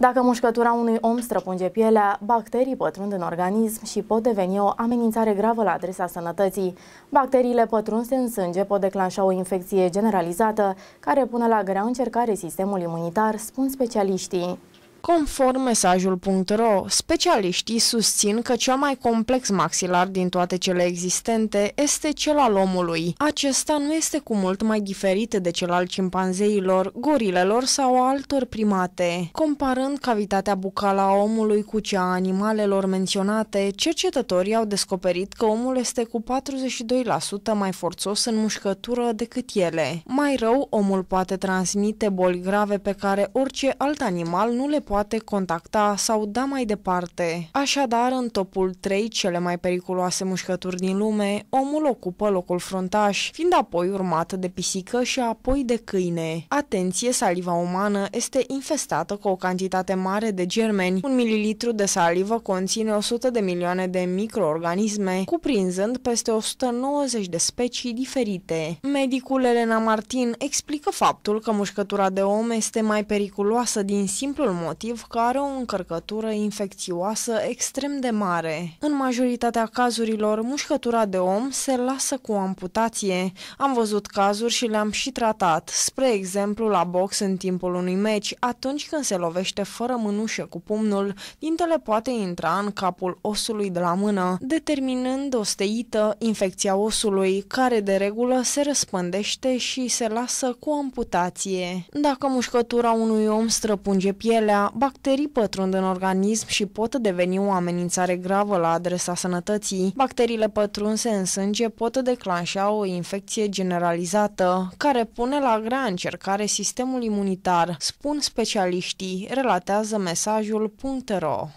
Dacă mușcătura unui om străpunge pielea, bacterii pătrund în organism și pot deveni o amenințare gravă la adresa sănătății. Bacteriile pătrunse în sânge pot declanșa o infecție generalizată, care pune la grea încercare sistemul imunitar, spun specialiștii. Conform mesajul.ro, specialiștii susțin că cel mai complex maxilar din toate cele existente este cel al omului. Acesta nu este cu mult mai diferit de cel al cimpanzeilor, gorilelor sau altor primate. Comparând cavitatea bucală a omului cu cea a animalelor menționate, cercetătorii au descoperit că omul este cu 42% mai forțos în mușcătură decât ele. Mai rău, omul poate transmite boli grave pe care orice alt animal nu le poate poate contacta sau da mai departe. Așadar, în topul 3 cele mai periculoase mușcături din lume, omul ocupă locul frontaș, fiind apoi urmat de pisică și apoi de câine. Atenție, saliva umană este infestată cu o cantitate mare de germeni. Un mililitru de salivă conține 100 de milioane de microorganisme, cuprinzând peste 190 de specii diferite. Medicul Elena Martin explică faptul că mușcătura de om este mai periculoasă din simplul motiv motiv că are o încărcătură infecțioasă extrem de mare. În majoritatea cazurilor, mușcătura de om se lasă cu amputație. Am văzut cazuri și le-am și tratat, spre exemplu la box în timpul unui meci, atunci când se lovește fără mânușă cu pumnul, dintele poate intra în capul osului de la mână, determinând o steită, infecția osului, care de regulă se răspândește și se lasă cu amputație. Dacă mușcătura unui om străpunge pielea, bacterii pătrund în organism și pot deveni o amenințare gravă la adresa sănătății. Bacteriile pătrunse în sânge pot declanșa o infecție generalizată, care pune la grea încercare sistemul imunitar, spun specialiștii, relatează mesajul.ro.